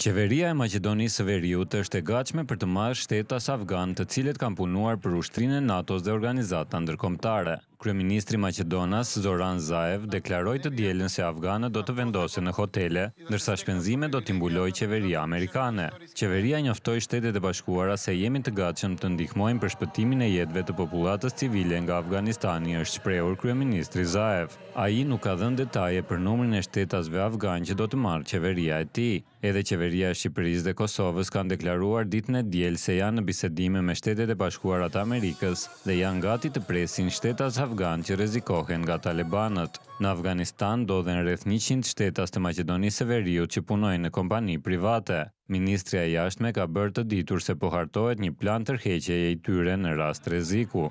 Qeveria e Maqedonisë së Veriut është e gatshme për të marrë shtetas afgan, të cilët kanë punuar për ushtrinë e NATO-s dhe organizata ndërkombëtare. Kryeministri i Zoran Zaev, deklaroi të dielën se afganët do të vendosen në hotele, ndërsa shpenzimet do të mbulojë qeveria amerikane. Qeveria njoftoi Shtetet e Bashkuara se jemi të gatshëm të ndihmojmë për shpëtimin e jetëve të popullatës civile nga Afganistani, është shprehur kryeministri Zaev. Ai nuk ka dhënë detaje për numrin e shtetasve afganë që do të marrë qeveria e tij. Edhe qeveria e Shqipërisë dhe Kosovës kanë deklaruar ditën e djelë se janë në bisedime me Shtetet e Bashkuara të Amerikës dhe janë gati të presin shtetas afgan që rezikohen nga talebanët. Në Afganistan do dhe në rreth 100 shtetas të Macedoni Veriut që punojnë në kompani private. Ministria jashtme ka bërë të ditur se pohartohet një plan tërheqje e i tyre në rast reziku.